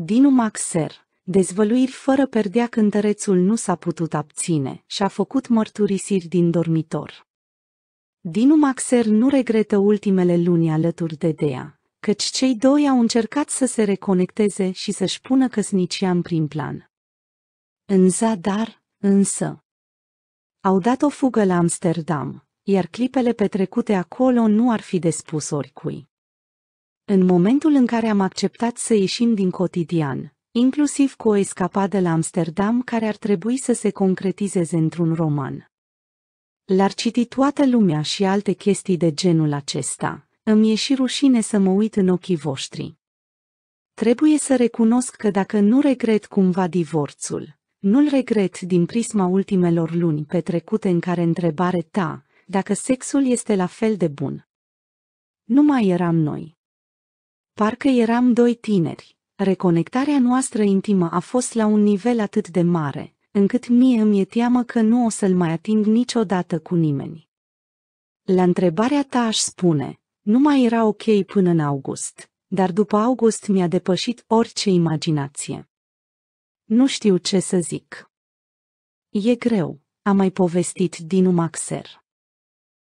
Dinu Maxer, dezvăluiri fără perdea cântărețul nu s-a putut abține și a făcut mărturisiri din dormitor. Dinu Maxer nu regretă ultimele luni alături de Dea, căci cei doi au încercat să se reconecteze și să-și pună căsnicia în prim plan. În zadar, însă, au dat o fugă la Amsterdam, iar clipele petrecute acolo nu ar fi despus oricui. În momentul în care am acceptat să ieșim din cotidian, inclusiv cu o escapadă la Amsterdam care ar trebui să se concretizeze într-un roman. L-ar citi toată lumea și alte chestii de genul acesta. Îmi e și rușine să mă uit în ochii voștri. Trebuie să recunosc că dacă nu regret cumva divorțul, nu-l regret din prisma ultimelor luni petrecute în care întrebare ta, dacă sexul este la fel de bun. Nu mai eram noi. Parcă eram doi tineri. Reconectarea noastră intimă a fost la un nivel atât de mare, încât mie îmi e teamă că nu o să-l mai ating niciodată cu nimeni. La întrebarea ta aș spune, nu mai era ok până în august, dar după august mi-a depășit orice imaginație. Nu știu ce să zic. E greu, a mai povestit Dinu Maxer.